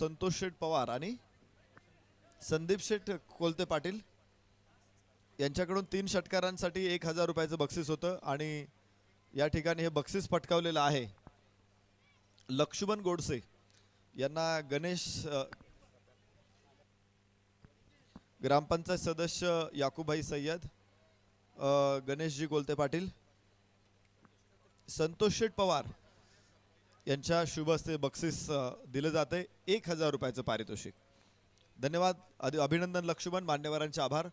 संतोष शेठ पवार आणि संदीप शेठ कोलते पाटील यांच्याकडून तीन षटकारांसाठी एक हजार रुपयाचं बक्षीस होतं आणि या ठिकाणी हे बक्षीस पटकावलेलं आहे लक्ष्मण गोडसे यांना गणेश ग्रामपंचायत सदस्य याकूबाई सय्यद गणेशजी कोलते पाटील संतोष शेठ पवार यांच्या शुभ हस्ते बक्षीस दिलं जाते एक हजार रुपयाचं पारितोषिक धन्यवाद आधी अभिनंदन लक्ष्मण मान्यवरांचे आभार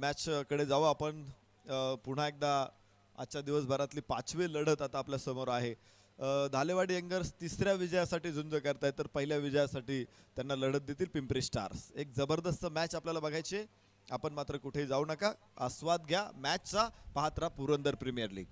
मॅचकडे जाऊ आपण पुन्हा एकदा आजच्या दिवसभरातली पाचवी लढत आता आपल्या समोर आहे धालेवाडी यंगर्स तिसऱ्या विजयासाठी झुंज करतायत तर पहिल्या विजयासाठी त्यांना लढत देतील पिंपरी स्टार्स एक जबरदस्त मॅच आपल्याला बघायची आपण मात्र कुठेही जाऊ नका आस्वाद घ्या मॅचचा पाहत राहा पुरंदर प्रीमियर लीग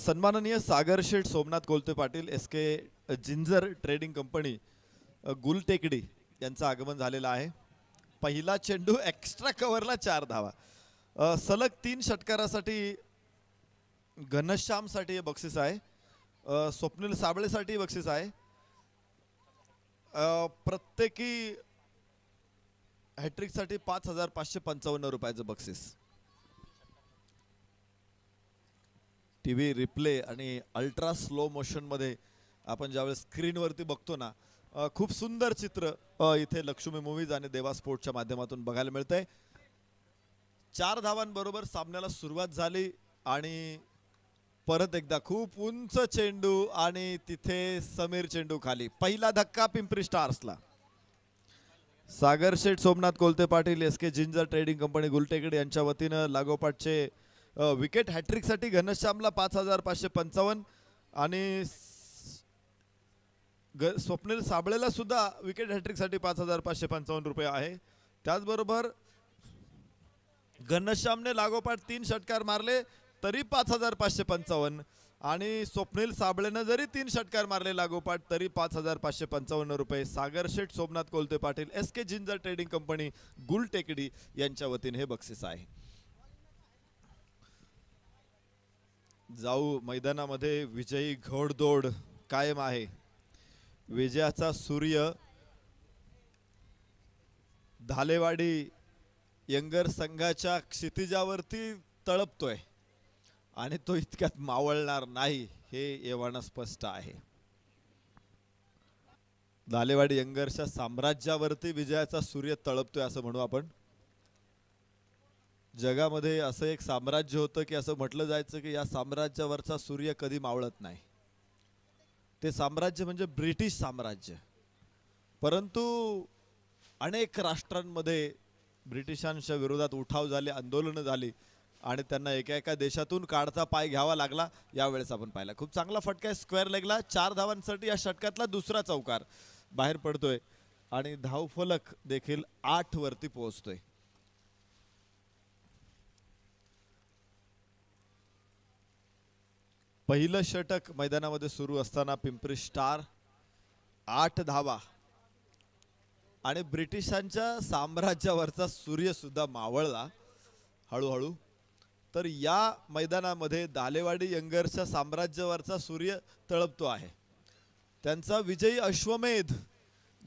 सन्माननीय Sagar Sheth Somnath Kolte Patil S K ginger trading company Gultekdi यांचं आगमन झालेलं आहे पहिला चेंडू एक्स्ट्रा कव्हरला चार धावा सलग तीन षटकारासाठी घनश्यामसाठी हे बक्षीस आहे स्वप्नील साबळेसाठी बक्षीस आहे प्रत्येकी हॅट्रिकसाठी पाच हजार पाचशे पंचावन्न रुपयाचं बक्षीस टी व्ही रिप्ले आणि अल्ट्रा स्लो मोशनमध्ये आपण ज्यावेळेस स्क्रीनवरती बघतो ना खूप सुंदर चित्र इथे लक्ष्मी मुव्हीज आणि देवा स्पोर्टच्या माध्यमातून बघायला मिळतंय चार धावांबरोबर सामन्याला सुरुवात झाली आणि परत एकदा खूप उंच चेंडू आणि तिथे समीर चेंडू खाली पहिला धक्का पिंपरी स्टार्सला Sagar Sheth Somnath Kolte Patil S K ginger trading company Gultekdi यांच्या वतीनं लागोपाठचे विकेट हॅट्रिकसाठी घनश्यामला पाच हजार पाचशे पंचावन्न आणि स्वप्नील साबळेला सुद्धा विकेट हॅट्रिकसाठी पाच हजार पाचशे पंचावन्न रुपये आहे त्याचबरोबर घनश्यामने लागोपाठ तीन षटकार मारले तरी पाच हजार पाचशे पंचावन्न आणि स्वप्नील साबळेनं जरी तीन षटकार मारले लागोपाठ तरी पाच हजार पाचशे पंचावन्न रुपये Sagar Sheth Somnath Kolte Patil S K ginger trading company Gultekdi यांच्या वतीने हे बक्षीस आहे जाऊ मैदानामध्ये विजयी घोडदौड कायम आहे विजयाचा सूर्य धालेवाडी यंगर संघाच्या क्षितिजावरती तळपतोय आणि तो इतक्यात मावळणार नाही हे एव्हाना स्पष्ट आहे धालेवाडी यंगरच्या साम्राज्यावरती विजयाचा सूर्य तळपतोय असं म्हणू आपण जगामध्ये असं एक साम्राज्य होतं की असं म्हटलं जायचं की या साम्राज्यावरचा सूर्य कधी मावळत नाही ते साम्राज्य म्हणजे ब्रिटिश साम्राज्य परंतु अनेक राष्ट्रांमध्ये ब्रिटिशांच्या विरोधात उठाव झाले आंदोलनं झाली आणि त्यांना एका एका देशातून काढता पाय घ्यावा लागला यावेळेस आपण पाहिला खूप चांगला फटका आहे स्क्वेअर लेगला चार धावांसाठी या षटकातला दुसरा चौकार बाहेर पडतोय आणि धावफलक देखील आठवरती पोहोचतोय पहिलं षटक मैदानामध्ये सुरू असताना पिंपरी स्टार आठ धावा आणि ब्रिटिशांच्या साम्राज्यावरचा सूर्य सुद्धा मावळला हळूहळू तर या मैदानामध्ये दालेवाडी यंगरच्या साम्राज्यावरचा सूर्य तळपतो आहे त्यांचा विजयी अश्वमेध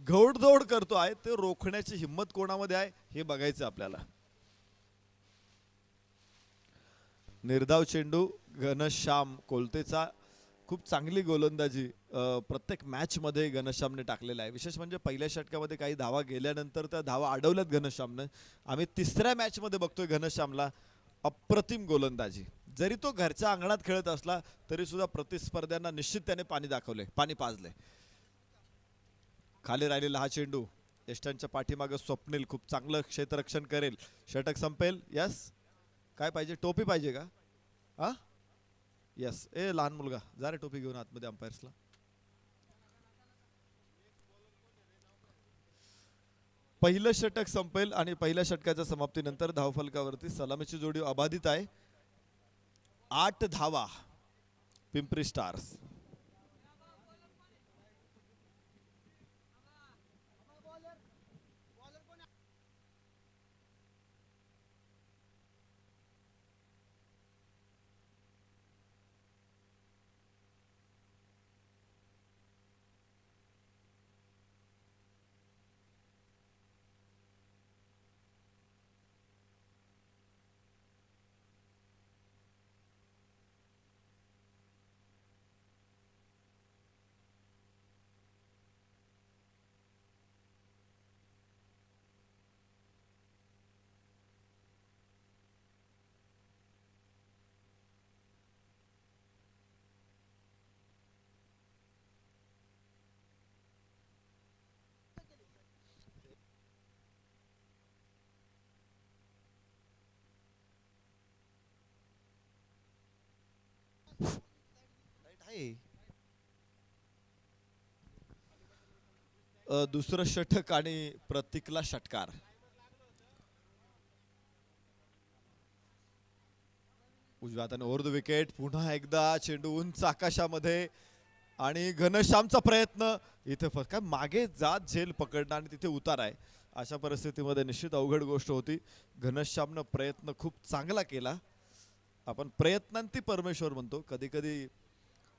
घोडदौड करतो आहे ते रोखण्याची हिंमत कोणामध्ये आहे हे बघायचं आपल्याला निर्धाव चेंडू घनश्याम कोलतेचा खूप चांगली गोलंदाजी प्रत्येक मॅच मध्ये घनश्यामने टाकलेला आहे विशेष म्हणजे पहिल्या षटकामध्ये काही धावा गेल्यानंतर त्या धावा अडवल्यात घनश्यामनं आम्ही तिसऱ्या मॅच मध्ये बघतोय घनश्यामला अप्रतिम गोलंदाजी जरी तो घरच्या अंगणात खेळत असला तरी सुद्धा प्रतिस्पर्ध्यांना निश्चित त्याने पाणी दाखवले पाणी पाजले खाली राहिलेला हा चेंडू यष्टांच्या पाठीमागं स्वप्नील खूप चांगलं क्षेत्ररक्षण करेल षटक संपेल यस काय पाहिजे टोपी पाहिजे का हा यस ए लहान मुलगा जा रे टोपी घेऊन आतमध्ये अंपायर्सला पहिलं षटक संपेल आणि पहिल्या षटकाच्या समाप्तीनंतर धावफलकावरती सलामीची जोडी अबाधित आहे आठ धावा पिंपरी स्टार्स आहे दुसरं षटक आणि प्रतीकला षटकार उजव्या ओव्हर द विकेट पुन्हा एकदा चेंडू उंच आकाशामध्ये आणि घनश्यामचा प्रयत्न इथे काय मागे जात झेल पकडणं आणि तिथे उतार आहे अशा परिस्थितीमध्ये निश्चित अवघड गोष्ट होती घनश्यामनं प्रयत्न खूप चांगला केला आपण प्रयत्नांती परमेश्वर म्हणतो कधी कधी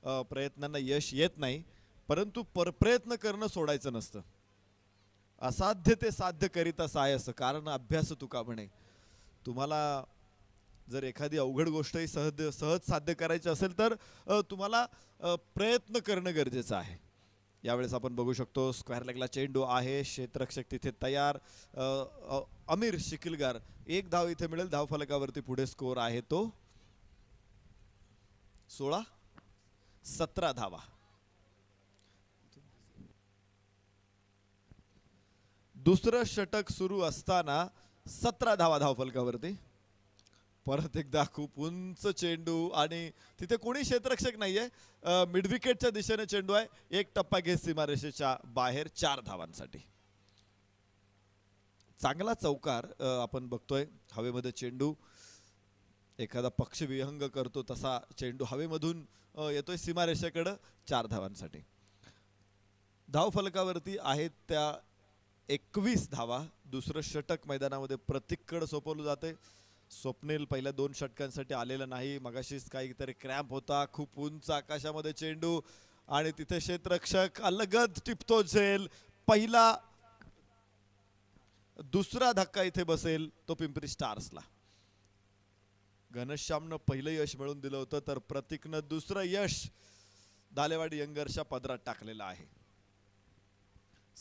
प्रयत्नांना यश येत नाही परंतु पर प्रयत्न करणं सोडायचं नसतं असाध्य ते साध्य आहे असं कारण अभ्यास तुका म्हणे तुम्हाला जर एखादी अवघड गोष्टही सहज सहज साध्य करायची असेल तर तुम्हाला प्रयत्न करणं गरजेचं आहे यावेळेस आपण बघू शकतो स्क्वेअर लेगला चेंडू आहे क्षेत्रक्षक तिथे तयार अमीर शिकिलगार एक धाव इथे मिळेल धाव फलकावरती पुढे स्कोर आहे तो सोळा सतरा धावा दुसरं षटक सुरू असताना सतरा धावा धावफलकावरती परत एकदा खूप उंच चेंडू आणि तिथे कोणी क्षेत्ररक्षक नाहीये मिडविकेटच्या दिशेने चेंडू आहे एक टप्पा घेत सीमारेषेच्या बाहेर चार धावांसाठी चांगला चौकार आपण बघतोय हवेमध्ये चेंडू एखादा विहंग करतो तसा चेंडू हवेमधून येतोय सीमारेषेकडं चार धावांसाठी फलकावरती आहेत त्या एकवीस धावा दुसरं षटक मैदानामध्ये प्रतीककडं सोपवलं जाते स्वप्नील पहिल्या दोन षटकांसाठी आलेलं नाही मगाशीच काहीतरी क्रॅम्प होता खूप उंच आकाशामध्ये चेंडू आणि तिथे क्षेत्रक्षक अलगद टिपतो झेल पहिला दुसरा धक्का इथे बसेल तो पिंपरी स्टार्सला घनश्यामनं पहिलं यश मिळवून दिलं होतं तर प्रतीकनं दुसरं यश दालेवाडी यंगरच्या पदरात टाकलेलं आहे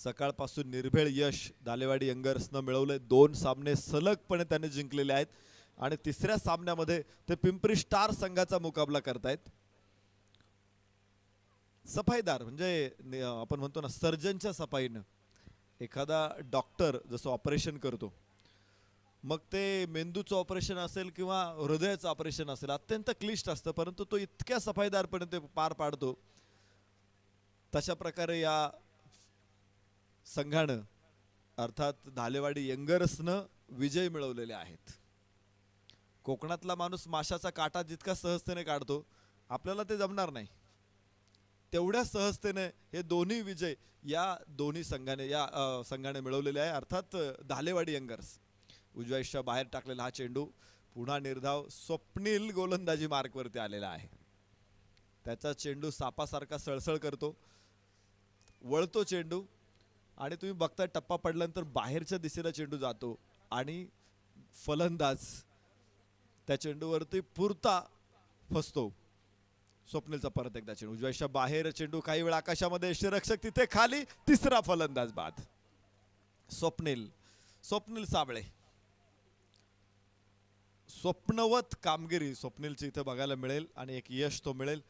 सकाळपासून निर्भेळ यश दालेवाडी यंगर्सनं मिळवले दोन सामने सलगपणे त्याने जिंकलेले आहेत आणि तिसऱ्या सामन्यामध्ये ते पिंपरी स्टार संघाचा मुकाबला करतायत सफाईदार म्हणजे आपण म्हणतो ना सर्जनच्या सफाईनं एखादा डॉक्टर जसं ऑपरेशन करतो मग ते मेंदूचं ऑपरेशन असेल किंवा हृदयाचं ऑपरेशन असेल अत्यंत क्लिष्ट असतं परंतु तो इतक्या सफाईदारपणे ते पार पाडतो तशा प्रकारे या संघानं अर्थात धालेवाडी यंगर्सनं विजय मिळवलेले आहेत कोकणातला माणूस माशाचा काटा जितका सहजतेने काढतो आपल्याला ते जमणार नाही तेवढ्या सहजतेने हे दोन्ही विजय या दोन्ही संघाने या संघाने मिळवलेले आहे अर्थात धालेवाडी यंगर्स उजव्या बाहेर टाकलेला हा चेंडू पुन्हा निर्धाव स्वप्नील गोलंदाजी मार्कवरती आलेला आहे त्याचा चेंडू सापासारखा सळसळ करतो वळतो चेंडू आणि तुम्ही बघता टप्पा पडल्यानंतर बाहेरच्या दिशेला चेंडू जातो आणि फलंदाज त्या चेंडूवरती पुरता फसतो स्वप्नीलचा परत एकदा चेंडू उजव्याच्या बाहेर चेंडू काही वेळ आकाशामध्ये शिरक्षक तिथे खाली तिसरा फलंदाज बाद स्वप्नील स्वप्नील साबळे स्वप्नवत कामगिरी स्वप्नीलची इथं बघायला मिळेल आणि एक यश तो मिळेल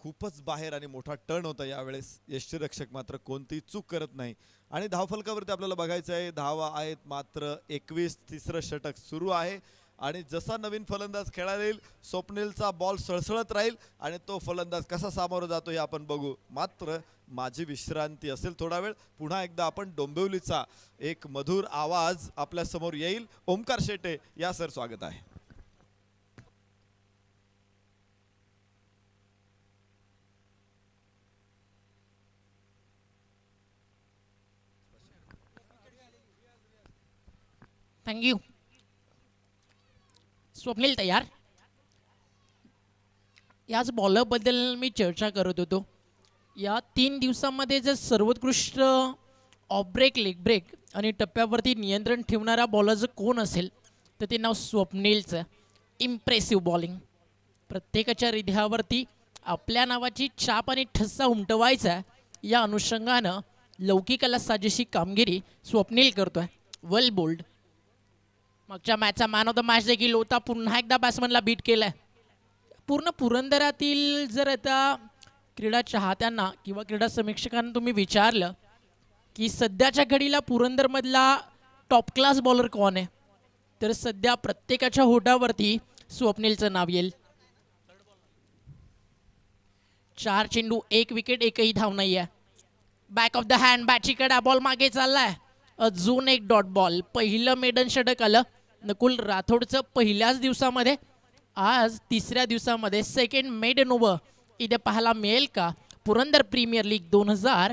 खूपच बाहेर आणि मोठा टर्न होता यावेळेस यष्टीरक्षक मात्र कोणतीही चूक करत नाही आणि धावफलकावरती आपल्याला बघायचं आहे धावा आहेत मात्र एकवीस तिसरं षटक सुरू आहे आणि जसा नवीन फलंदाज खेळा येईल स्वप्नीलचा बॉल सळसळत राहील आणि तो फलंदाज कसा सामोरं जातो हे आपण बघू मात्र माझी विश्रांती असेल थोडा वेळ पुन्हा एकदा आपण डोंबिवलीचा एक मधुर आवाज आपल्या समोर येईल ओमकार शेटे या सर स्वागत आहे थँक्यू स्वप्नील तयार याच बद्दल मी चर्चा करत होतो या तीन दिवसांमध्ये जर सर्वोत्कृष्ट ऑफब्रेक लेग ब्रेक आणि टप्प्यावरती नियंत्रण ठेवणारा बॉलर जर कोण असेल तर ते नाव स्वप्नीलचं इम्प्रेसिव्ह बॉलिंग प्रत्येकाच्या हृदयावरती आपल्या नावाची छाप आणि ठस्सा उमटवायचा या अनुषंगानं लौकिकाला साजेशी कामगिरी स्वप्नील करतो आहे वेल बोल्ड मागच्या मॅचचा मॅन ऑफ द मॅच देखील होता पुन्हा एकदा बॅट्समनला बीट आहे पूर्ण पुरंदरातील जर आता क्रीडा चाहत्यांना किंवा क्रीडा समीक्षकांना तुम्ही विचारलं की सध्याच्या घडीला पुरंदरमधला टॉप क्लास बॉलर कोण आहे तर सध्या प्रत्येकाच्या होटावरती स्वप्नीलचं नाव येईल चार चेंडू एक विकेट एकही धाव नाही आहे बॅक ऑफ द हँड कडा बॉल मागे चाललाय अजून एक डॉट बॉल पहिलं मेडन षटक आलं नकुल राठोडचं पहिल्याच दिवसामध्ये आज तिसऱ्या दिवसामध्ये सेकंड मेडन ओव्हर इथे पाहायला मिळेल का पुरंदर प्रीमियर लीग दोन हजार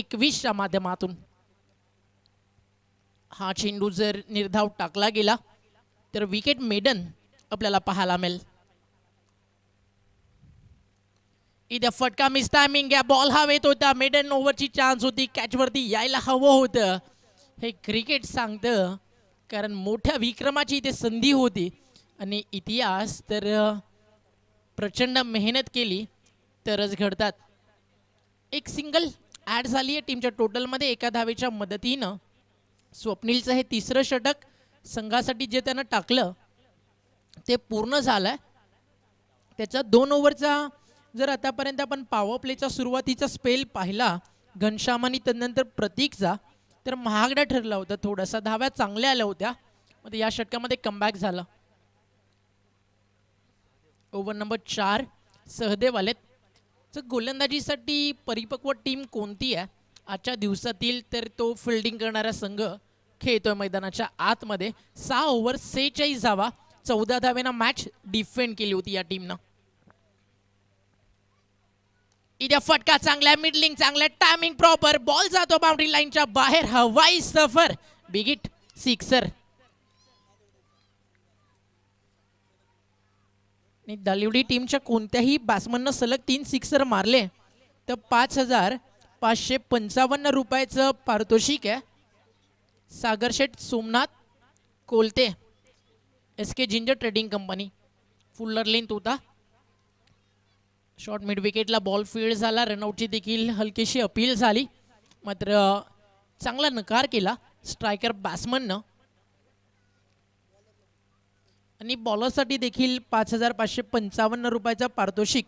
एकवीसच्या माध्यमातून हा चेंडू जर निर्धाव टाकला गेला तर विकेट मेडन आपल्याला पाहायला मिळेल इथे फटका मिस टायमिंग या बॉल हा येत होता मेडन ओव्हरची चान्स होती कॅचवरती यायला हवं होतं हे क्रिकेट सांगतं कारण मोठ्या विक्रमाची इथे संधी होती आणि इतिहास तर प्रचंड मेहनत केली तरच घडतात एक सिंगल ॲड झाली आहे टीमच्या टोटलमध्ये एका धावेच्या मदतीनं स्वप्नीलचं हे तिसरं षटक संघासाठी जे त्यानं टाकलं ते पूर्ण झालं आहे त्याचा दोन ओव्हरचा जर आतापर्यंत आपण पॉवर प्लेचा सुरुवातीचा स्पेल पाहिला घनश्याम आणि त्यानंतर प्रतीकचा तर महागडा ठरला होता थोडासा धाव्या चांगल्या आल्या होत्या मग या षटकामध्ये कमबॅक झाला ओव्हर नंबर चार सहदेव आलेत तर गोलंदाजीसाठी परिपक्व टीम कोणती आहे आजच्या दिवसातील तर तो फिल्डिंग करणारा संघ खेळतोय मैदानाच्या आतमध्ये सहा ओव्हर सेहेचाळीस धावा चौदा धावेना मॅच डिफेंड केली होती या टीमनं इद्या फटका चांगला मिडलिंग चांगला टायमिंग प्रॉपर बॉल जातो बाउंड्री लाईनच्या बाहेर हवाई सफर बिगिट सिक्सर आणि दलिवडी टीमच्या कोणत्याही बॅट्समननं सलग तीन सिक्सर मारले तर पाच हजार पाचशे पंचावन्न रुपयाचं पारितोषिक आहे Sagar Sheth Somnath Kolte S K ginger trading company fuller length होता शॉर्ट मिड विकेटला बॉल फील्ड झाला रनआउटची देखील हलकीशी अपील झाली मात्र चांगला नकार केला स्ट्रायकर बॅट्समननं आणि बॉलरसाठी देखील पाच हजार पाचशे पंचावन्न रुपयाचा पारितोषिक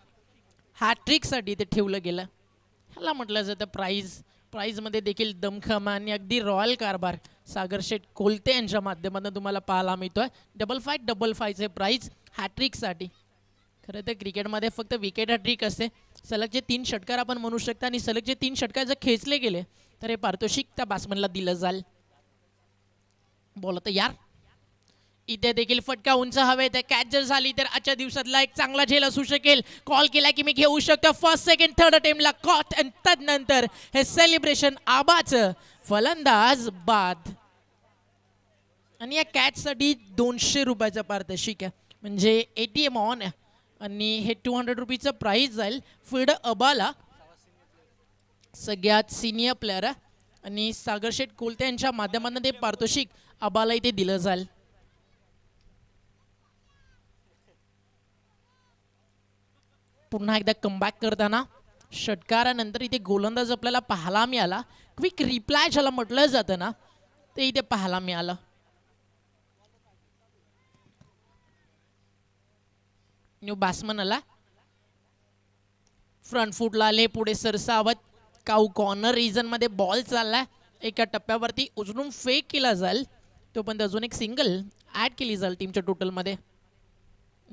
हॅट्रिकसाठी ते ठेवलं गेलं ह्याला म्हटलं जातं प्राईज प्राईजमध्ये देखील दमखम आणि अगदी रॉयल कारभार सागर शेठ कोलते यांच्या माध्यमातून तुम्हाला पाहायला मिळतो आहे डबल फाय डबल फायचे प्राईज हॅट्रिकसाठी खरं तर क्रिकेटमध्ये फक्त विकेट हॅट्रिक असते सलगचे तीन षटकार आपण म्हणू शकता आणि सलगचे तीन षटकार जर खेचले गेले तर हे पारितोषिक त्या बॅट्समनला दिलं जाईल बोलत यार इथे देखील फटका उंच हवे तर कॅच जर झाली तर आजच्या दिवसातला एक चांगला झेल असू शकेल कॉल केला की मी घेऊ शकतो फर्स्ट सेकंड थर्ड अटेम्पला कॉट आणि नंतर हे सेलिब्रेशन आबाचं फलंदाज बाद आणि या साठी दोनशे रुपयाचं पारदर्शिक आहे म्हणजे एटीएम ऑन आणि हे टू हंड्रेड रुपीचं प्राईज जाईल फिड अबाला सगळ्यात सिनियर प्लेअर आणि सागरशेठ कोलते यांच्या माध्यमातून ते पारितोषिक अबाला इथे दिलं जाईल पुन्हा एकदा कमबॅक करताना षटकारानंतर इथे गोलंदाज आपल्याला पाहायला मिळाला क्विक रिप्लाय झाला म्हटलं जातं ना ते इथे पाहायला मिळालं न्यू बॅट्समन आला फ्रंट फूटला आले पुढे सरसावत काउ कॉर्नर रिजन मध्ये बॉल चाललाय एका टप्प्यावरती उजळून फेक केला जाईल तोपर्यंत अजून एक सिंगल ऍड केली जाईल टीमच्या टोटलमध्ये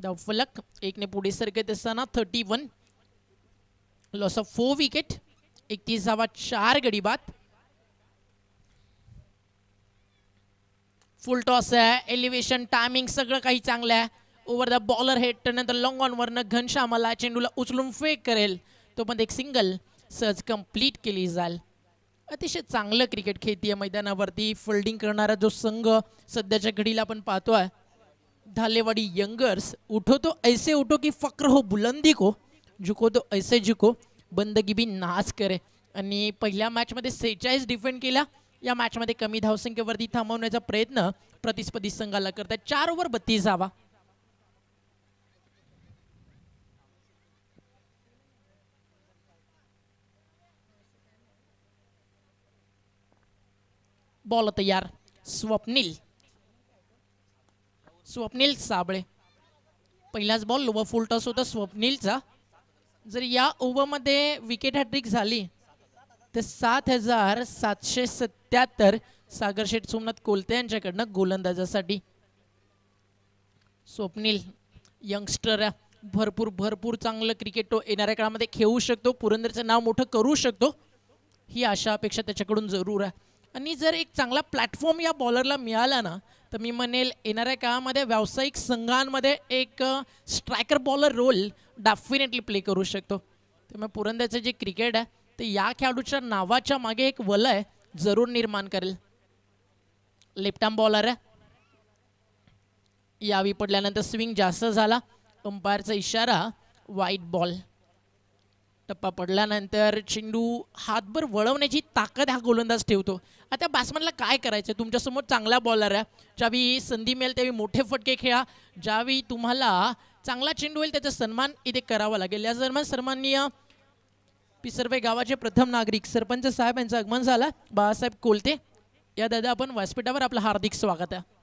एक एकने पुढे सरकत असताना thirty one loss of four wicket एकतीस धावा चार गडी फुल टॉस आहे एलिव्हेशन टायमिंग सगळं काही चांगलं आहे ओव्हर द बॉलर हेड नंतर लॉंग ऑन वरनं घनश्यामाला चेंडूला उचलून फेक करेल तो पण एक सिंगल सहज कंप्लीट केली जाईल अतिशय चांगलं क्रिकेट खेळतीय मैदानावरती फिल्डिंग करणारा जो संघ सध्याच्या घडीला आपण पाहतो आहे धालेवाड़ी यंगर्स उठो तो ऐसे उठो की फक्र हो बुलंदी को झुको तो ऐसे झुको बंदगी बी नाच करे आणि पहिल्या मॅचमध्ये सेहेचाळीस डिफेंड केला या मॅचमध्ये कमी धावसंख्येवरती थांबवण्याचा प्रयत्न प्रतिस्पर्धी संघाला करतात चार ओव्हर बत्तीस धावा बॉल तयार स्वप्नील स्वप्नील साबळे पहिलाच बॉल लोवर फुल टॉस होता स्वप्नीलचा जर या ओव्हरमध्ये विकेट हॅट्रिक झाली तर सात हजार सातशे सत्याहत्तर सागर शेठ सोमनाथ कोलते यांच्याकडनं गोलंदाजासाठी स्वप्नील यंगस्टर भरपूर भरपूर चांगलं क्रिकेट तो येणाऱ्या काळामध्ये खेळू शकतो पुरंदरचं नाव मोठं करू शकतो ही आशा अपेक्षा त्याच्याकडून जरूर आहे आणि जर एक चांगला प्लॅटफॉर्म या बॉलरला मिळाला ना तर मी म्हणेल येणाऱ्या काळामध्ये व्यावसायिक संघांमध्ये एक striker bowler role definitely play करू शकतो त्यामुळे पुरंदरचं जे क्रिकेट आहे ते या खेळाडूच्या नावाच्या मागे एक वलय जरूर निर्माण करेल लेफ्टॅम बॉलर आहे यावी पडल्यानंतर स्विंग जास्त झाला अंपायरचा इशारा वाईट बॉल टप्पा पडल्यानंतर चेंडू हातभर वळवण्याची ताकद हा गोलंदाज ठेवतो आता बासमनला काय करायचं तुमच्यासमोर चांगला बॉलर आहे ज्यावेळी संधी मिळेल त्यावेळी मोठे फटके खेळा ज्यावेळी तुम्हाला चांगला चेंडू होईल त्याचा सन्मान इथे करावा लागेल या दरम्यान सन्माननीय पिसरवे गावाचे प्रथम नागरिक सरपंच साहेब यांचं आगमन झालं बाळासाहेब कोलते या दादा आपण व्यासपीठावर आपलं हार्दिक स्वागत आहे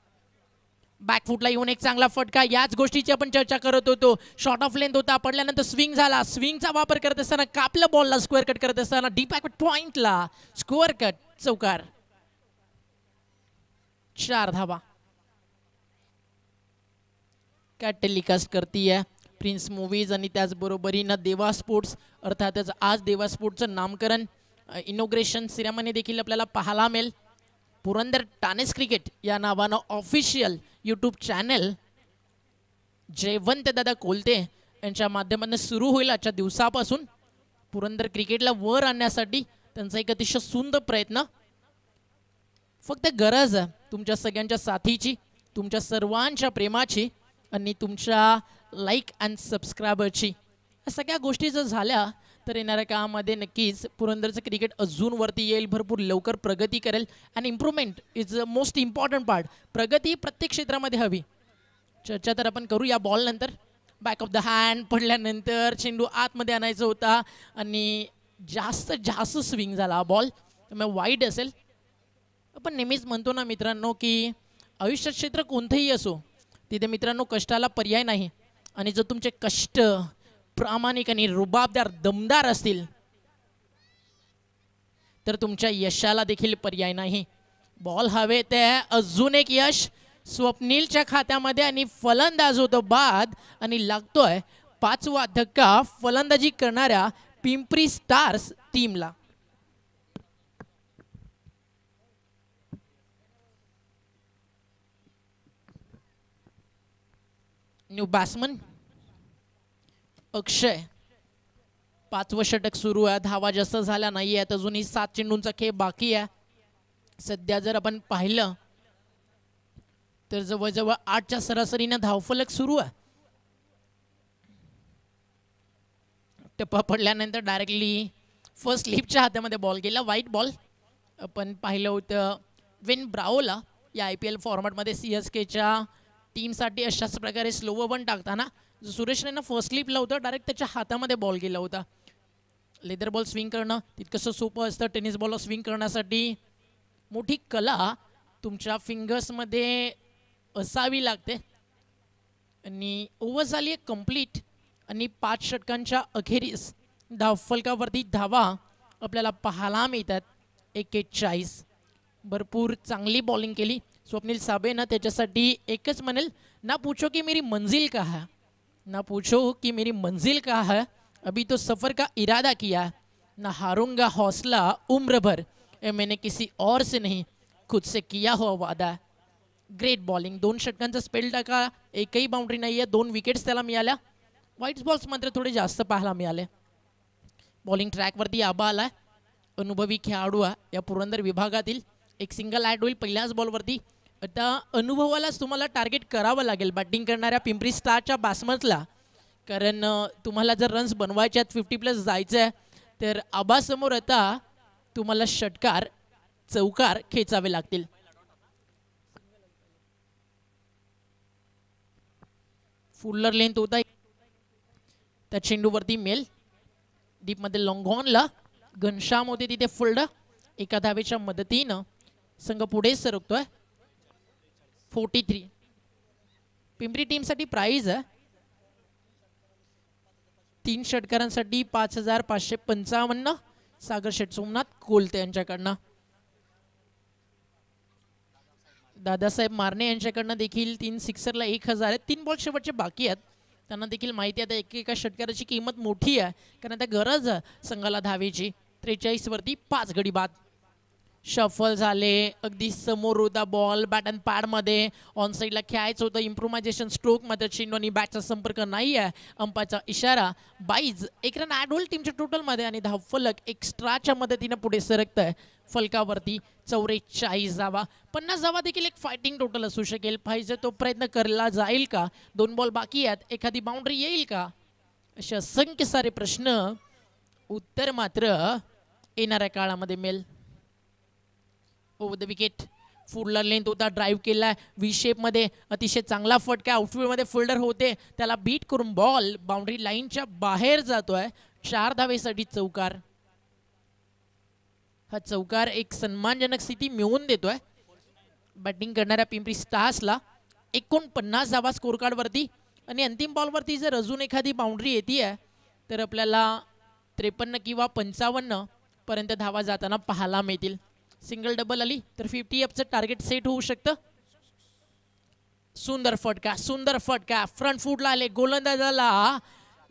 बॅकफुटला येऊन एक चांगला फटका याच गोष्टीची आपण चर्चा करत होतो शॉर्ट ऑफ लेंथ होता पडल्यानंतर स्विंग झाला स्विंगचा वापर करत असताना कापल्या बॉलला स्क्वेअर कट करत असताना डीप बॅकवट पॉइंटला स्क्वेअर कट चौकार चार धावा काय टेलिकास्ट करतीय प्रिन्स मूवीज आणि त्याचबरोबरीनं देवा स्पोर्ट्स अर्थातच आज देवा स्पोर्ट्सचं नामकरण इनोग्रेशन सिरेमनी देखील आपल्याला पाहायला मिळेल पुरंदर टानेस क्रिकेट या नावानं ऑफिशियल यूट्यूब चॅनल जयवंत दादा कोलते यांच्या माध्यमातून सुरू होईल आजच्या दिवसापासून पुरंदर क्रिकेटला वर आणण्यासाठी त्यांचा एक अतिशय सुंदर प्रयत्न फक्त गरज आहे तुमच्या सगळ्यांच्या साथीची तुमच्या सर्वांच्या प्रेमाची आणि तुमच्या लाईक अँड सबस्क्रायबरची या सगळ्या गोष्टी जर झाल्या तर येणाऱ्या काळामध्ये नक्कीच पुरंदरचं क्रिकेट अजून वरती येईल भरपूर लवकर प्रगती करेल and improvement is a most important part प्रगती प्रत्येक क्षेत्रामध्ये हवी चर्चा तर आपण करू या बॉलनंतर बॅक ऑफ द हँड पडल्यानंतर चेंडू आतमध्ये आणायचा होता आणि जास्त जास्त स्विंग झाला हा बॉल त्यामुळे वाईट असेल आपण नेहमीच म्हणतो ना मित्रांनो की आयुष्यात क्षेत्र कोणतंही असो तिथे मित्रांनो कष्टाला पर्याय नाही आणि जर तुमचे कष्ट प्रामाणिक आणि रुबाबदार दमदार असतील तर तुमच्या यशाला देखील पर्याय नाही बॉल हवे ते अजून एक यश स्वप्नीलच्या खात्यामध्ये आणि फलंदाज होतो बाद आणि लागतोय पाचवा धक्का फलंदाजी करणाऱ्या पिंपरी स्टार्स टीमला न्यू बॅट्समन अक्षय पाचवं षटक सुरू आहे धावा जास्त झाला नाही आहेत अजूनही सात चेंडूंचा खेळ बाकी आहे सध्या जर आपण पाहिलं तर जवळजवळ आठच्या सरासरीनं धावफलक सुरू आहे टप्पा पडल्यानंतर डायरेक्टली फर्स्ट लिपच्या हातामध्ये बॉल गेला व्हाईट बॉल आपण पाहिलं होतं विन ब्राओला या आय पी एल फॉर्मॅटमध्ये सी एस केच्या टीमसाठी अशाच प्रकारे स्लोवर पण टाकताना सुरेश ना फर्स्ट स्लिपला होता डायरेक्ट त्याच्या हातामध्ये बॉल गेला होता लेदर बॉल स्विंग करणं तितकंसं सोपं असतं टेनिस बॉलला स्विंग करण्यासाठी मोठी कला तुमच्या फिंगर्समध्ये असावी लागते आणि ओव्हर झाली आहे कम्प्लीट आणि पाच षटकांच्या अखेरीस धाव फलकावरती धावा आपल्याला पाहायला मिळतात एकेचाळीस भरपूर चांगली बॉलिंग केली स्वप्नील साबेनं त्याच्यासाठी एकच म्हणेल ना पूछो की मेरी मंजिल का है ना पूछो कि मेरी मंजिल का है अभी तो सफ़र का इरादा किया ना हारूंगा हौसला उम्र भर ए मैंने किसी और से नहीं खुद से किया हुआ वादा ग्रेट बॉलिंग दोन षटकांचा स्पेल टाका एकही बाउंड्री नाही आहे दोन विकेट्स त्याला मिळाल्या व्हाईट्स बॉल्स मात्र थोडे जास्त पाहायला मिळाले बॉलिंग ट्रॅकवरती आबा आला अनुभवी खेळाडू या पुरंदर विभागातील एक सिंगल ॲड होईल पहिल्याच बॉलवरती आता अनुभवालाच तुम्हाला टार्गेट करावं लागेल बॅटिंग करणाऱ्या पिंपरी स्टारच्या बासमतला कारण तुम्हाला जर रन्स बनवायचे आहेत फिफ्टी प्लस जायचं आहे तर आबासमोर आता तुम्हाला षटकार चौकार खेचावे लागतील फुल्लर लेंथ होता त्या चेंडूवरती मेल डीपमध्ये लॉंगॉनला घनश्याम होते तिथे फुल्ड एका धावेच्या मदतीनं संघ पुढे सरकतोय फोर्टी थ्री पिंपरी टीमसाठी प्राईज आहे तीन षटकारांसाठी पाच हजार पाचशे पंचावन्न सागर शेट सोमनाथ कोलते यांच्याकडनं दादासाहेब मारणे यांच्याकडनं देखील तीन सिक्सरला एक हजार आहेत तीन बॉल शेवटचे बाकी आहेत त्यांना देखील माहिती आहे आता एका षटकाराची किंमत मोठी आहे कारण आता गरज संघाला धावेची वरती पाच गडी बाद शफल झाले अगदी समोर होता बॉल बॅट अँड पॅडमध्ये ऑन साईडला खेळायचं होतं इम्प्रोमायझेशन स्ट्रोकमध्ये चेंडूनी बॅटचा संपर्क नाही आहे अंपाचा इशारा बाईज एक रन ॲड टीमच्या टोटलमध्ये आणि धाव फलक एक्स्ट्राच्या मदतीनं पुढे सरकत आहे फलकावरती चौरेचाळीस जावा पन्नास जावा देखील एक फायटिंग टोटल असू शकेल पाहिजे तो प्रयत्न करला जाईल का दोन बॉल बाकी आहेत एखादी बाउंड्री येईल का असे असंख्य सारे प्रश्न उत्तर मात्र येणाऱ्या काळामध्ये मिळेल over the wicket fuller length होता ड्राईव्ह केला वी मध्ये अतिशय चांगला फटका आउटफील्डमध्ये फुल्डर होते त्याला बीट करून बॉल बाउंड्री लाईनच्या बाहेर जातोय आहे चार धावेसाठी चौकार हा चौकार एक सन्मानजनक स्थिती मिळवून देतोय बॅटिंग करणाऱ्या पिंपरी स्टार्सला एकोणपन्नास धावा स्कोर वरती आणि अंतिम बॉलवरती जर अजून एखादी बाउंड्री येते तर आपल्याला त्रेपन्न किंवा पर्यंत धावा जाताना पाहायला मिळतील सिंगल डबल आली तर फिफ्टी एफचं टार्गेट सेट होऊ शकतं सुंदर फटका सुंदर फटका फ्रंट फुटला आले गोलंदाजाला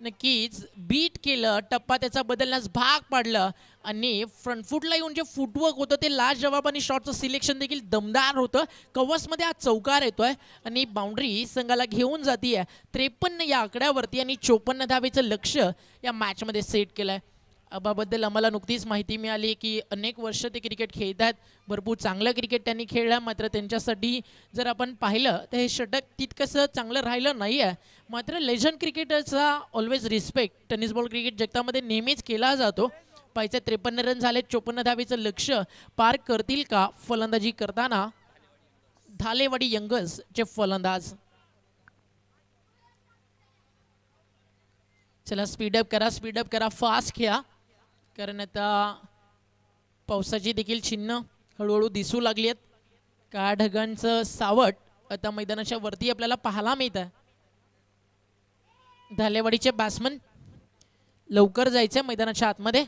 नक्कीच बीट केलं टप्पा त्याचा बदलण्यास भाग पाडलं आणि फ्रंट फूटला येऊन जे फुटवर्क होतं ते लास्ट जबाब आणि शॉटचं सिलेक्शन देखील दमदार होतं कवसमध्ये हा चौकार येतोय आणि बाउंड्री संघाला घेऊन आहे त्रेपन्न या आकड्यावरती आणि चोपन्न धावेचं लक्ष या मॅचमध्ये सेट केलं आहे बाबद्दल आम्हाला नुकतीच माहिती मिळाली की अनेक वर्ष ते क्रिकेट खेळत आहेत भरपूर चांगलं क्रिकेट त्यांनी खेळला मात्र त्यांच्यासाठी जर आपण पाहिलं तर हे षटक तितकंसं चांगलं राहिलं नाही आहे मात्र लेजंड क्रिकेटरचा always respect tennis ball cricket जगतामध्ये नेहमीच केला जातो पाहिजे त्रेपन्न रन झाले चोपन्न धावेचं लक्ष पार करतील का फलंदाजी करताना धालेवाडी यंगर्सचे फलंदाज चला स्पीडअप करा स्पीडअप करा फास्ट खेळा कारण आता पावसाची देखील चिन्ह हळूहळू दिसू लागली आहेत का ढगांचं सावट आता मैदानाच्या वरती आपल्याला पाहायला मिळत आहे धालेवाडीचे बॅट्समन लवकर जायचे मैदानाच्या आतमध्ये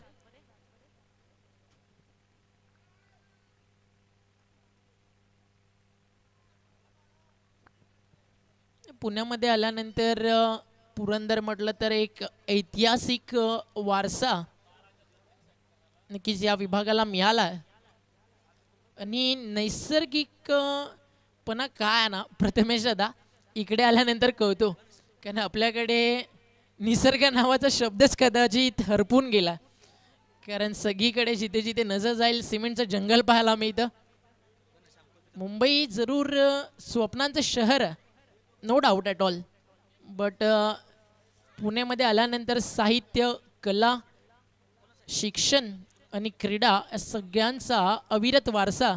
पुण्यामध्ये आल्यानंतर पुरंदर म्हटलं तर एक ऐतिहासिक वारसा नक्कीच या विभागाला मिळाला आणि आणि नैसर्गिकपणा काय ना प्रथमेश दादा इकडे आल्यानंतर कळतो कारण आपल्याकडे निसर्ग नावाचा शब्दच कदाचित हरपून गेला कारण सगळीकडे जिथे जिथे नजर जाईल सिमेंटचं जंगल पाहायला मिळतं मुंबई जरूर स्वप्नांचं शहर no doubt at all but पुण्यामध्ये आल्यानंतर साहित्य कला शिक्षण आणि क्रीडा या सगळ्यांचा अविरत वारसा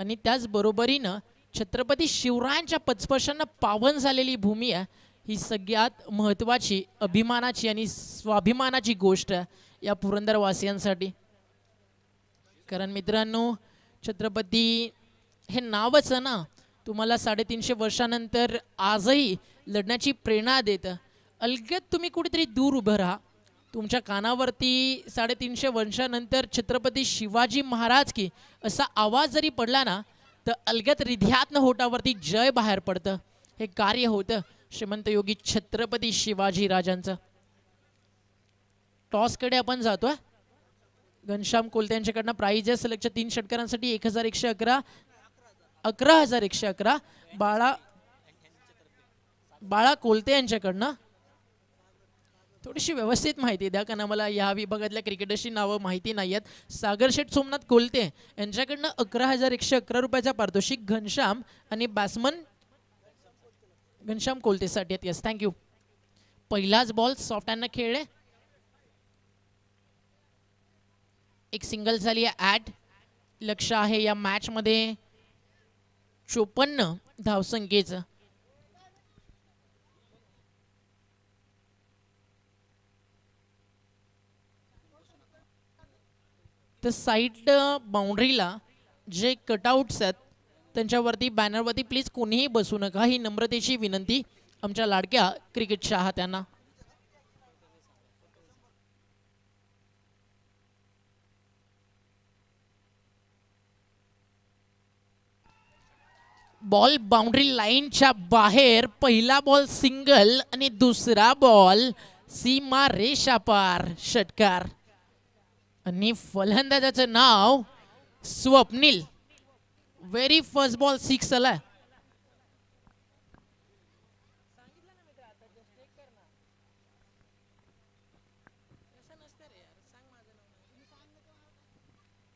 आणि त्याचबरोबरीनं छत्रपती शिवरायांच्या पचपशानं पावन झालेली भूमी आहे ही सगळ्यात महत्त्वाची अभिमानाची आणि स्वाभिमानाची गोष्ट आहे या पुरंदरवासियांसाठी कारण मित्रांनो छत्रपती हे नावच ना तुम्हाला साडेतीनशे वर्षानंतर आजही लढण्याची प्रेरणा देतं अलगत तुम्ही कुठेतरी दूर उभं राहा तुमच्या कानावरती साडेतीनशे वर्षानंतर छत्रपती शिवाजी महाराज की असा आवाज जरी पडला ना तर अलगत रिध्यातनं होटावरती जय बाहेर पडतं हे कार्य होतं श्रीमंत योगी छत्रपती शिवाजी राजांचं टॉसकडे आपण जातोय घनश्याम कोलते यांच्याकडनं प्राईज आहे तीन षटकारांसाठी एक हजार एकशे अकरा अकरा हजार एकशे अकरा बाळा बाळा कोलते यांच्याकडनं थोडीशी व्यवस्थित माहिती द्या कारण मला या विभागातल्या क्रिकेटर्सची नावं माहिती नाही आहेत सागर शेठ सोमनाथ कोलते यांच्याकडनं अकरा हजार एकशे अकरा रुपयाचा पारितोषिक घनश्याम आणि बॅट्समन घनश्याम कोलतेसाठी आहेत येस थँक्यू पहिलाच बॉल सॉफ्ट खेळ खेळले एक सिंगल झाली आहे ॲट लक्ष आहे या मॅचमध्ये चोपन्न धावसंख्येचं तर साईड बाउंड्रीला जे कटआउट्स आहेत त्यांच्यावरती बॅनरवरती प्लीज कोणीही बसू नका ही नम्रतेची विनंती आमच्या लाडक्या क्रिकेट त्यांना बॉल बाउंड्री लाईनच्या बाहेर पहिला बॉल सिंगल आणि दुसरा बॉल सीमा पार षटकार आणि फलंदाजाचं नाव Swapnil very first ball six आला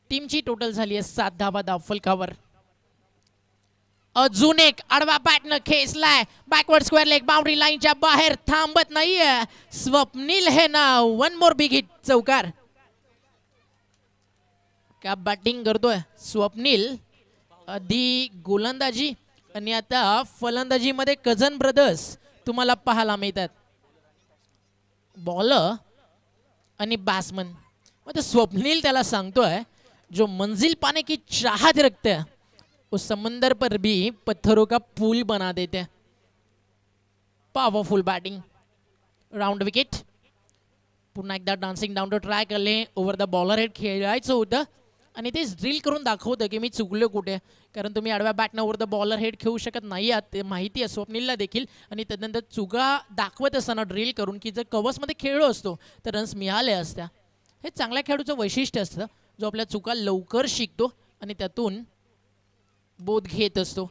टीमची टोटल झाली आहे सात धावा धाव फलकावर अजून एक आडवा न खेचलाय बॅकवर्ड स्क्वेअर लेग बाउंड्री लाईनच्या बाहेर थांबत नाहीये स्वप्नील हे नाव वन मोर बिग हिट चौकार का बॅटिंग करतोय स्वप्नील आधी गोलंदाजी आणि आता फलंदाजीमध्ये कझन ब्रदर्स तुम्हाला पाहायला मिळतात बॉलर आणि बॅट्समन मग स्वप्नील त्याला सांगतोय जो मंजिल पाने की चाहत रखते हैं उस समंदर पर भी पत्थरों का पुल बना देते हैं पावरफुल बैटिंग राउंड विकेट पुन्हा एकदा डान्सिंग डाऊन ट्राय करले ओवर द बॉलर हेड खेळायचं होतं आणि तेच ड्रिल करून दाखवतं की मी चुकलो कुठे कारण तुम्ही आडव्या बॅटनावर तर बॉलर हेड खेळू शकत नाही आहात ते माहिती आहे स्वप्नीलला देखील आणि त्यानंतर चुका दाखवत असताना ड्रिल करून की जर कवर्समध्ये खेळलो असतो तर रन्स मिळाले असत्या हे चांगल्या खेळाडूचं वैशिष्ट्य असतं जो आपल्या चुका लवकर शिकतो आणि त्यातून बोध घेत असतो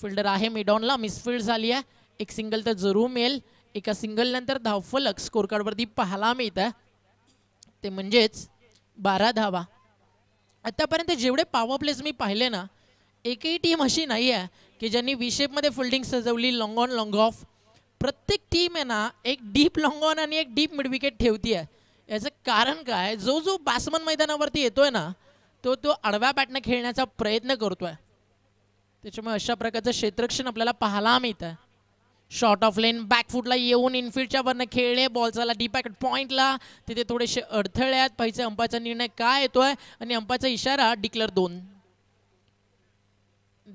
फिल्डर आहे मिडॉनला मिसफिल्ड झाली आहे एक सिंगल तर जरूर मिळेल एका सिंगलनंतर धावफलक कार्डवरती पाहायला मिळतं ते म्हणजेच बारा धावा आत्तापर्यंत जेवढे पावर प्लेस मी पाहिले ना एकही टीम अशी नाही आहे की ज्यांनी विशेपमध्ये फिल्डिंग सजवली लॉंग ऑन लॉंग ऑफ प्रत्येक टीम आहे ना एक डीप लॉंग ऑन आणि एक डीप मिडविकेट ठेवती आहे याचं कारण काय जो जो बासमन मैदानावरती येतो आहे ना तो तो आडव्या बॅटनं खेळण्याचा प्रयत्न करतो आहे त्याच्यामुळे अशा प्रकारचं क्षेत्रक्षण आपल्याला पाहायला मिळतं आहे शॉर्ट ऑफ लेन बॅकफुटला येऊन इनफिल्डच्या वरनं खेळले बॉल चालला डीपॅकेट पॉईंटला तिथे थोडेसे अडथळे आहेत पाहिजे अंपाचा निर्णय काय येतोय आणि अंपाचा इशारा डिक्लेअर दोन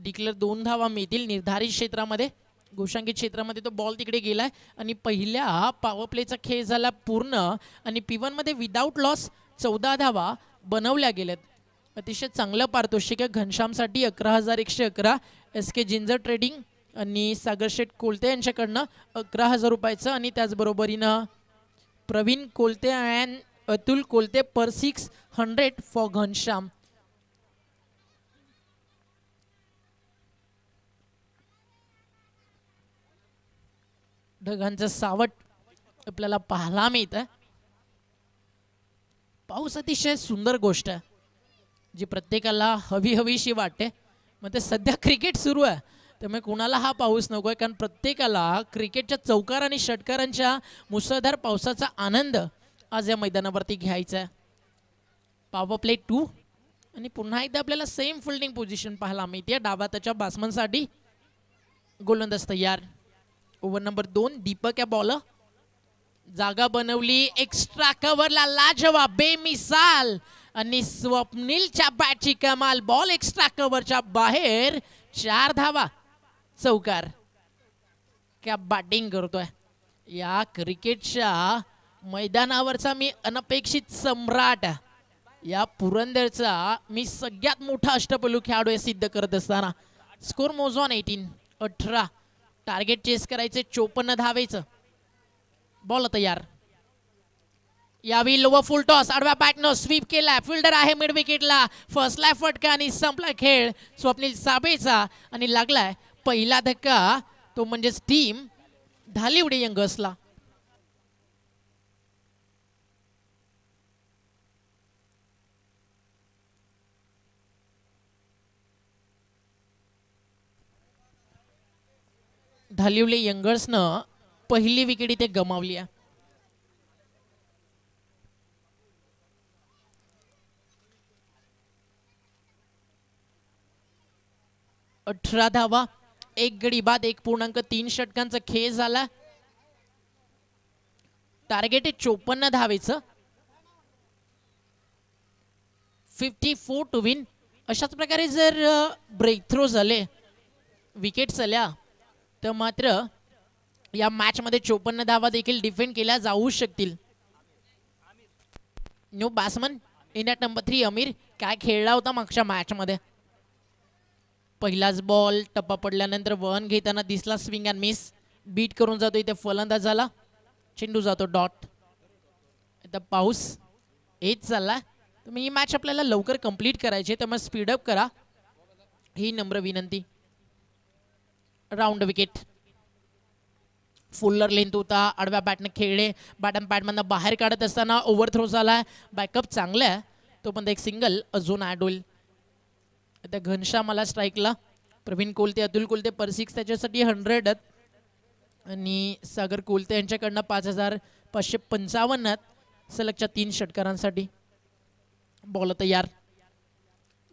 डिक्लेअर दोन धावा मिळतील निर्धारित क्षेत्रामध्ये घोषांकित क्षेत्रामध्ये तो बॉल तिकडे गेलाय आणि पहिल्या पॉवर प्लेचा खेळ झाला पूर्ण आणि पिवनमध्ये विदाऊट लॉस चौदा धावा बनवल्या गेल्यात अतिशय चांगलं पारितोषिक आहे घनश्यामसाठी अकरा हजार एकशे अकरा एस के जिंजर ट्रेडिंग आणि सागरशेठ कोलते यांच्याकडनं अकरा हजार रुपयाचं आणि त्याचबरोबरीनं Pravin Kolte and Atul Kolte per six hundred for Ghanshyam ढगांचं सावट आपल्याला पाहायला मिळत पाऊस अतिशय सुंदर गोष्ट आहे जी प्रत्येकाला हवी हवीशी वाटते मग ते सध्या क्रिकेट सुरू आहे त्यामुळे कुणाला हा पाऊस नको आहे कारण प्रत्येकाला क्रिकेटच्या चौकार आणि षटकारांच्या मुसळधार पावसाचा आनंद आज या मैदानावरती घ्यायचा आहे पावर प्ले टू आणि पुन्हा एकदा आपल्याला सेम फिल्डिंग पोझिशन पाहायला मिळते डाबा त्याच्या बासमनसाठी गोलंदाज तयार ओव्हर नंबर दोन दीपक या बॉलर जागा बनवली एक्स्ट्रा कव्हरला लाजवाब बेमिसाल आणि स्वप्नीलच्या बॅटची कमाल बॉल एक्स्ट्रा कव्हरच्या बाहेर चार धावा चौकार क्या बॅटिंग करतोय या क्रिकेटच्या मैदानावरचा मी अनपेक्षित सम्राट या पुरंदरचा मी सगळ्यात मोठा अष्टपलू खेळाडू आहे सिद्ध करत असताना स्कोर मोजवान एटीन अठरा टार्गेट चेस करायचे चोपन्न धावेचं बॉल तयार यावी लोव फुल टॉस आडव्या बॅटनं स्वीप केलाय फिल्डर आहे मिड विकेटला लाय फटका आणि संपला खेळ स्वप्नील साबेचा आणि लागलाय पहिला धक्का तो म्हणजेच टीम धालिवडे यंगर्सला यंगर्स यंगर्सनं पहिली विकेट इथे गमावली आहे अठरा धावा एक गडी बाद एक पूर्णांक तीन षटकांचा खेळ झाला टार्गेट आहे चोपन्न धावेच फिफ्टी फोर टू विन अशाच प्रकारे जर ब्रेक थ्रो झाले विकेट झाल्या तर मात्र या मध्ये चोपन्न धावा देखील डिफेंड केल्या जाऊ शकतील new batsman in number three Amir काय खेळला होता मागच्या मध्ये पहिलाच बॉल टप्पा पडल्यानंतर वहन घेताना दिसला स्विंग अँड मिस बीट करून जातो इथे फलंदाज झाला चेंडू जातो डॉट आता पाऊस हेच चालला तर ही मॅच आपल्याला लवकर कंप्लीट करायची मग स्पीडअप करा ही नम्र विनंती राऊंड विकेट फुल्लर लेंथ होता आडव्या बॅटनं खेळले बॅटन पॅटमधनं बाहेर काढत असताना ओव्हर थ्रो झाला बॅकअप चांगला आहे तो पण एक सिंगल अजून ॲड होईल आता घनशा मला स्ट्राईकला प्रवीण कोलते अतुल कोलते पर सिक्स त्याच्यासाठी हंड्रेड आहेत आणि सागर कोलते यांच्याकडनं पाच हजार पाचशे पंचावन्न आहेत सलगच्या तीन षटकारांसाठी बॉल तयार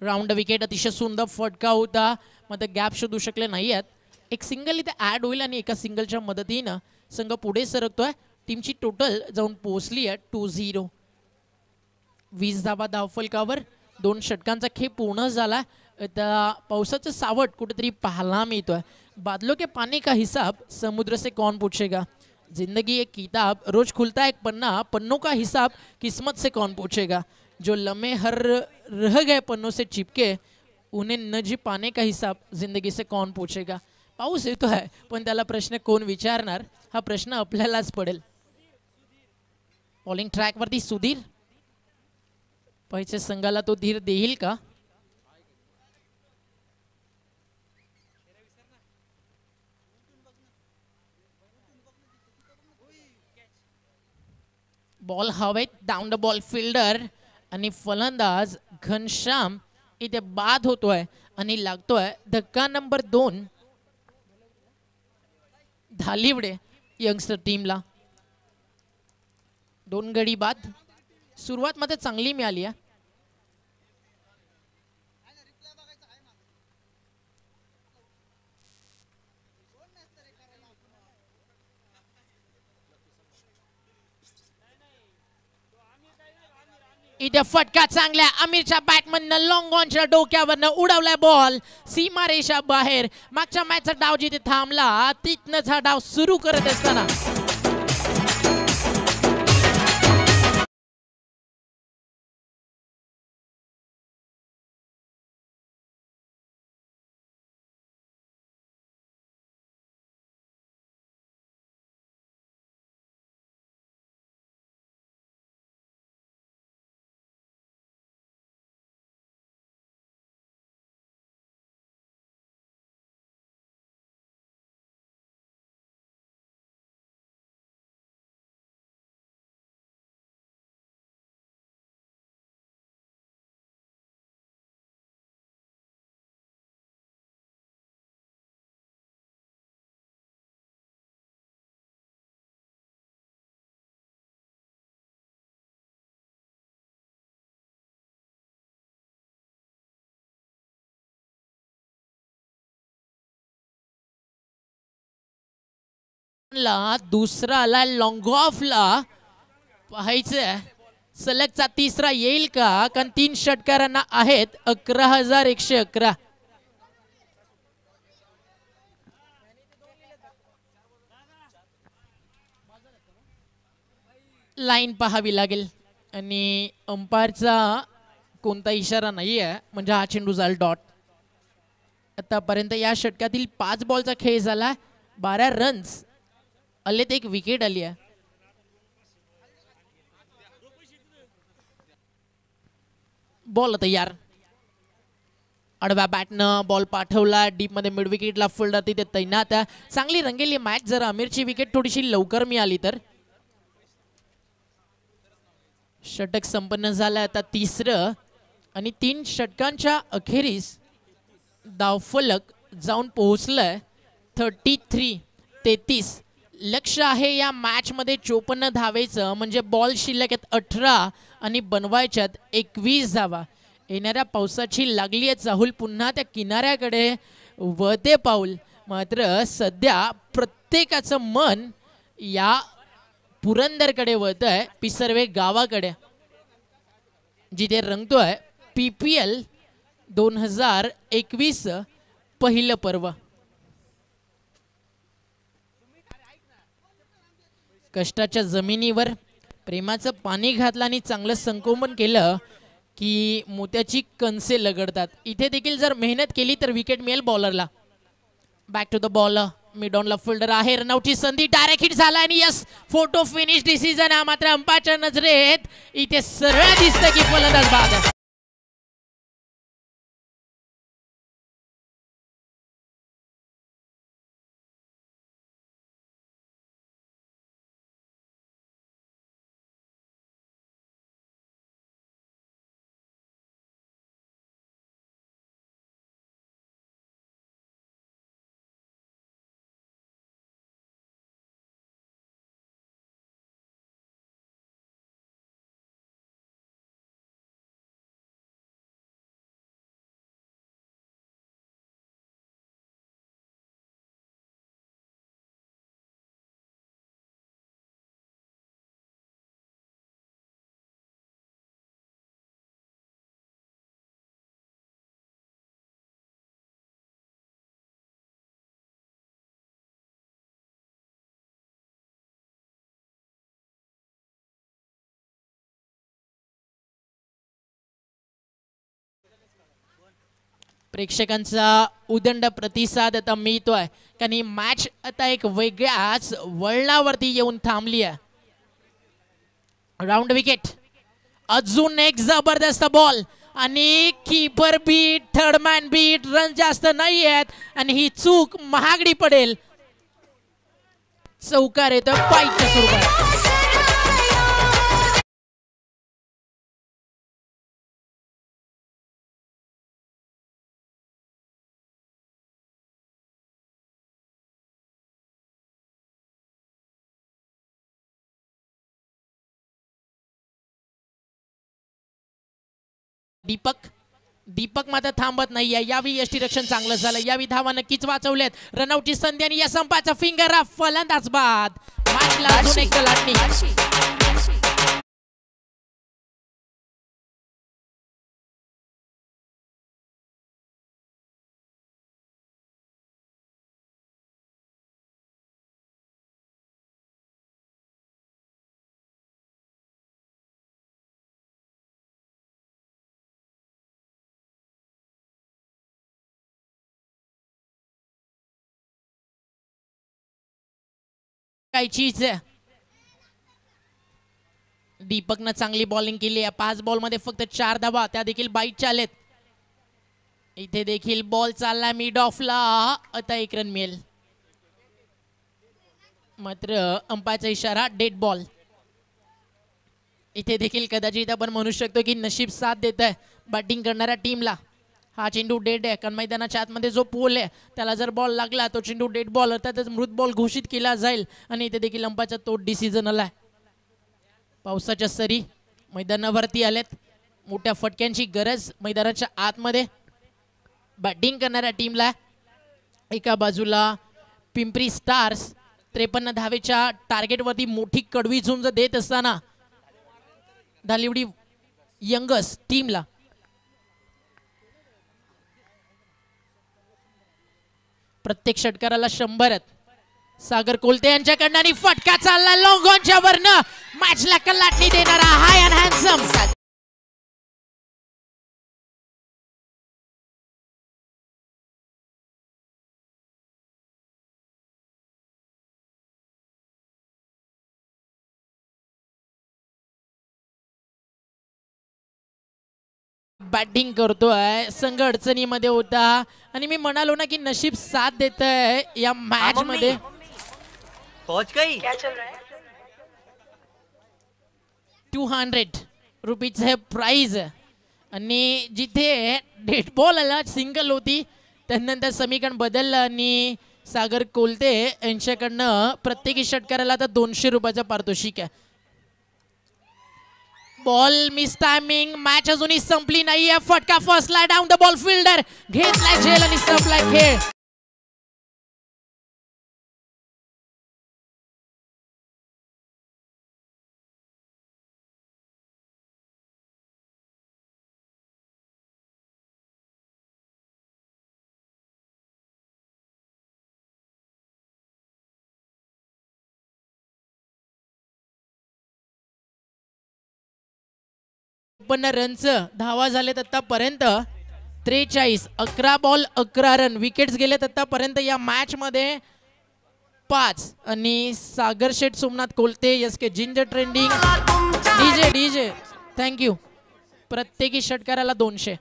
राऊंड विकेट अतिशय सुंदर फटका होता मग गॅप शोधू शकले नाही आहेत एक सिंगल इथे ॲड होईल आणि एका सिंगलच्या मदतीनं संघ पुढे सरकतोय टीमची टोटल जाऊन पोहोचली आहे टू झिरो वीस धावा धावफलकावर दोन षटकांचा खेळ पूर्ण झाला त्या पावसाचं सावट कुठेतरी पाहायला मिळतो आहे बादलो के पाणी का हिसाब समुद्र से कौन पूछेगा जिंदगी एक किताब रोज खुलता एक पन्ना पन्नों का हिसाब किस्मत से कौन पूछेगा जो लम्हे हर रह गए पन्नों से चिपके उन्हें न जी पाने का हिसाब जिंदगी से कौन पूछेगा पाऊस येतो आहे पण त्याला प्रश्न कोण विचारणार हा प्रश्न आपल्यालाच पडेल बॉलिंग ट्रॅकवरती सुधीर पैसे संघाला तो धीर देईल का बॉल हवेत डाऊन द बॉल फिल्डर आणि फलंदाज घनश्याम इथे बाद होतोय आणि लागतोय धक्का नंबर दोन धालिवडे यंगस्टर टीमला दोन गडी बाद सुरुवात मध्ये चांगली मिळाली आहे इथे फटका चांगल्या आमिरच्या बॅटमधनं लॉंग ऑनच्या डोक्यावरनं उडवलाय बॉल सीमा रेषा बाहेर मागच्या मॅचचा डाव जिथे थांबला तिथनंच डाव सुरू करत असताना ला दुसरा ला लॉंग ला पाहायचं सलगचा तिसरा येईल का कारण तीन षटकारांना आहेत अकरा हजार एकशे अकरा लाईन पहावी लागेल आणि अंपायरचा कोणता इशारा नाही आहे म्हणजे हा चेंडू झाल डॉट आतापर्यंत या षटकातील पाच बॉलचा खेळ झाला बारा रन्स ते एक विकेट आली आहे बॉल आता यार अडव्या बॅटनं बॉल पाठवला डीपमध्ये मिड विकेटला फुलला तिथे तैनात आहे चांगली रंगेली मॅच जर अमीरची विकेट थोडीशी लवकर मिळाली तर षटक संपन्न झालं आता तिसरं आणि तीन षटकांच्या अखेरीस दावफलक जाऊन पोहोचलं थर्टी थ्री तेहतीस लक्ष आहे या मॅचमध्ये चोपन्न धावेचं म्हणजे बॉल शिल्लक आहेत अठरा आणि बनवायच्यात एकवीस धावा येणाऱ्या पावसाची लागली आहे चाहूल पुन्हा त्या किनाऱ्याकडे वळते पाऊल मात्र सध्या प्रत्येकाचं मन या पुरंदरकडे वळत आहे पिसर्वे गावाकडे जिथे रंगतोय पी पी एल दोन हजार एकवीस पहिलं पर्व कष्टाच्या जमिनीवर प्रेमाचं पाणी घातलं आणि चांगलं संकोपन केलं की मोत्याची कणसे लगडतात इथे देखील जर मेहनत केली तर विकेट मिळेल बॉलरला बॅक टू द बॉलर मी डॉनला फिल्डर आहे रनआउटची संधी डायरेक्ट हिट झाला आणि यस फोटो फिनिश डिसिजन हा मात्र अंपाच्या नजरेत इथे सरळ दिसतं की फलंदाज बाद प्रेक्षकांचा उदंड प्रतिसाद आता मिळतो कारण ही मॅच आता एक वेगळ्याच वळणावरती येऊन थांबली आहे राऊंड विकेट अजून एक जबरदस्त बॉल आणि keeper beat third man beat run जास्त नाही आहेत आणि ही चूक महागडी पडेल चौकार येतो पाईच्या स्वरूपात दीपक दीपक मात्र थांबत नाही आहे यावी रक्षण चांगलं झालं यावी धावा नक्कीच वाचवल्यात रनआउटची संधी आणि या संपाचा फिंगर ऑफ फलंदाज बाद टाकायचीच दीपकनं चांगली बॉलिंग केली आहे पाच बॉलमध्ये फक्त चार धावा त्या देखील बाईट चालेत इथे देखील बॉल चालला मिड ऑफला आता एक रन मिळेल मात्र अंपायचा इशारा डेड बॉल इथे देखील कदाचित आपण म्हणू शकतो की नशीब साथ देत आहे बॅटिंग करणाऱ्या टीमला हा चेंडू डेड आहे कारण मैदानाच्या आतमध्ये जो पोल आहे त्याला जर बॉल लागला तो चेंडू डेड बॉल अर्थातच मृत बॉल घोषित केला जाईल आणि इथे देखील लंपाचा तो डिसिजन आला पावसाच्या सरी मैदानावरती आल्यात मोठ्या फटक्यांची गरज मैदानाच्या आतमध्ये बॅटिंग करणाऱ्या टीमला एका बाजूला पिंपरी स्टार्स त्रेपन्न धावेच्या टार्गेटवरती मोठी कडवी झुंज देत असताना धालिवडी यंगस टीमला प्रत्येक षटकाराला शंभर सागर कोलते यांच्याकडनं आणि फटका चालला लॉंगॉनच्या वरनं मॅचला कलाटणी देणारा हाय अँड हँडसम बॅटिंग करतोय संघ अडचणीमध्ये होता आणि मी म्हणालो ना की नशीब साथ देत आहे या मॅच मध्ये टू हंड्रेड रुपीज हे प्राइज आणि जिथे डेट बॉल आला सिंगल होती त्यानंतर समीकरण बदललं आणि सागर कोलते यांच्याकडनं प्रत्येकी षटकाराला आता दोनशे रुपयाचा पारितोषिक आहे बॉल मिस टाइमिंग मॅच अजूनही संपली नाहीये फटका फसला डाऊन द बॉल फिल्डर घेतला झेल आणि संपला खेळ त्रेपन्न रनचं धावा झाले तत्तापर्यंत त्रेचाळीस अकरा बॉल अकरा रन विकेट्स गेले तत्तापर्यंत या मॅच मध्ये पाच आणि Sagar Sheth Somnath Kolte S K ginger trending DJ DJ thank you प्रत्येकी षटकाराला दोनशे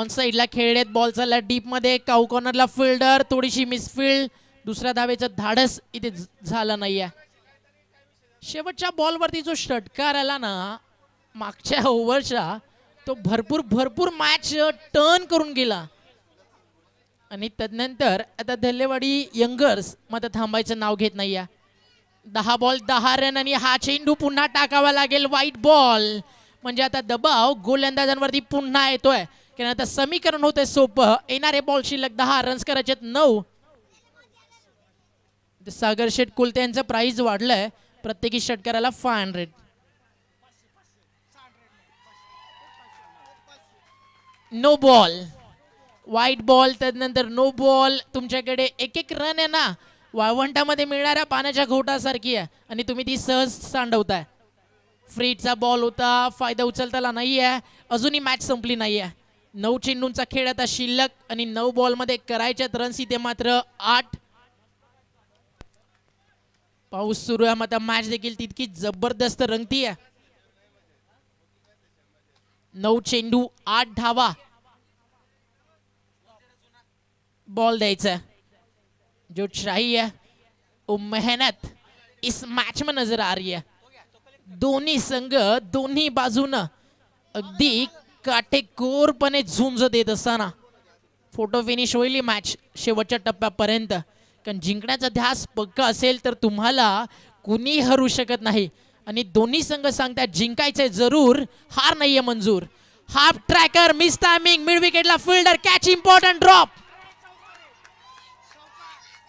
ऑन साईडला खेळलेत बॉल चालला डीपमध्ये काऊ कॉर्नरला फिल्डर थोडीशी मिसफिल्ड दुसऱ्या धावेचं धाडस इथे झालं नाहीये शेवटच्या बॉलवरती जो षटकार आला ना मागच्या ओव्हरचा तो भरपूर भरपूर मॅच टर्न करून गेला आणि त्यानंतर आता धल्लेवाडी यंगर्स मध्ये थांबायचं नाव घेत नाही दहा बॉल दहा रन आणि हा चेंडू पुन्हा टाकावा लागेल वाईट बॉल म्हणजे आता दबाव गोलंदाजांवरती पुन्हा येतोय कारण आता समीकरण होतंय सोपं येणारे बॉल शिल्लक दहा रन्स करायचे नऊ सागर शेट कुलते यांचं प्राईज वाढलंय प्रत्येकी षटकाराला five hundred no ball wide ball त्यानंतर नो बॉल तुमच्याकडे एक एक रन आहे ना वाळवंटामध्ये मिळणाऱ्या पाण्याच्या घोटासारखी आहे आणि तुम्ही ती सहज सांडवताय फ्रीजचा बॉल होता फायदा उचलताला नाही आहे अजूनही मॅच संपली नाही आहे नऊ चेंडूंचा खेळ आता शिल्लक आणि नऊ बॉलमध्ये करायच्यात रन्स इथे मात्र आठ पाऊस सुरू आहे आता मॅच देखील तितकी जबरदस्त रंगती आहे नऊ चेंडू आठ धावा बॉल द्यायचा जो शाही आहे मेहनत इस मॅच में नजर आ रही है दोन्ही संघ दोन्ही बाजून अगदी काटेकोरपणे झुंज देत असताना फोटो फिनिश होईल मॅच शेवटच्या टप्प्यापर्यंत कारण जिंकण्याचा ध्यास पक्का असेल तर तुम्हाला कुणी हरू शकत नाही आणि दोन्ही संघ सांगतात जिंकायचंय जरूर हार नाहीये मंजूर half tracker miss timing mid विकेटला फिल्डर कॅच इम्पॉर्टंट ड्रॉप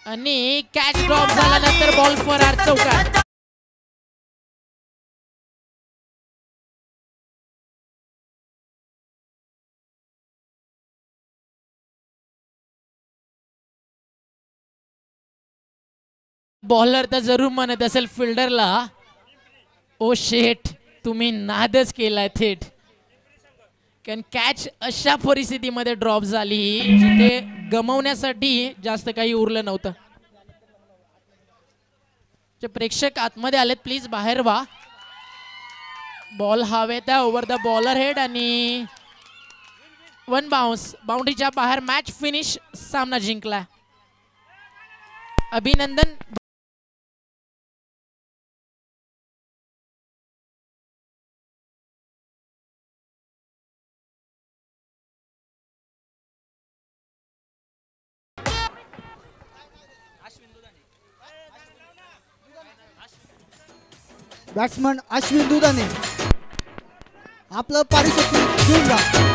आणि कॅच ड्रॉप झाल्यानंतर बॉल फॉर आर चौकार बॉलर तर जरूर म्हणत असेल फिल्डरला ओ शेठ तुम्ही नादच केलाय थेट कारण कॅच अशा परिस्थितीमध्ये ड्रॉप झाली जिथे गमवण्यासाठी जास्त काही उरलं नव्हतं जे प्रेक्षक आतमध्ये आलेत प्लीज बाहेर वा बॉल हवे त्या ओव्हर द बॉलर हेड आणि वन बाउन्स बाउंड्रीच्या बाहेर मॅच फिनिश सामना जिंकला अभिनंदन बॅट्समन अश्विन दुदाने आपलं पारितोषिक घेऊन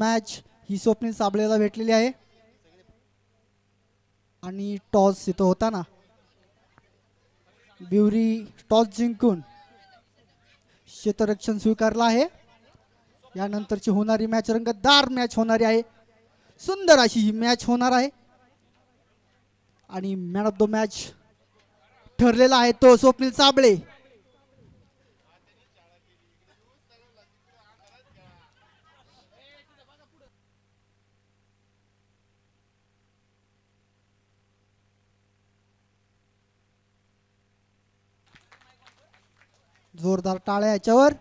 मॅच ही स्वप्नील साबळेला भेटलेली आहे आणि टॉस इथं होता ना ब्युरी टॉस जिंकून क्षेत्ररक्षण स्वीकारलं आहे यानंतरची होणारी मॅच रंगतदार मॅच होणारी आहे सुंदर अशी ही मॅच होणार आहे आणि मॅन ऑफ द मॅच ठरलेला आहे तो स्वप्नील साबळे जोरदार टाळ्या याच्यावर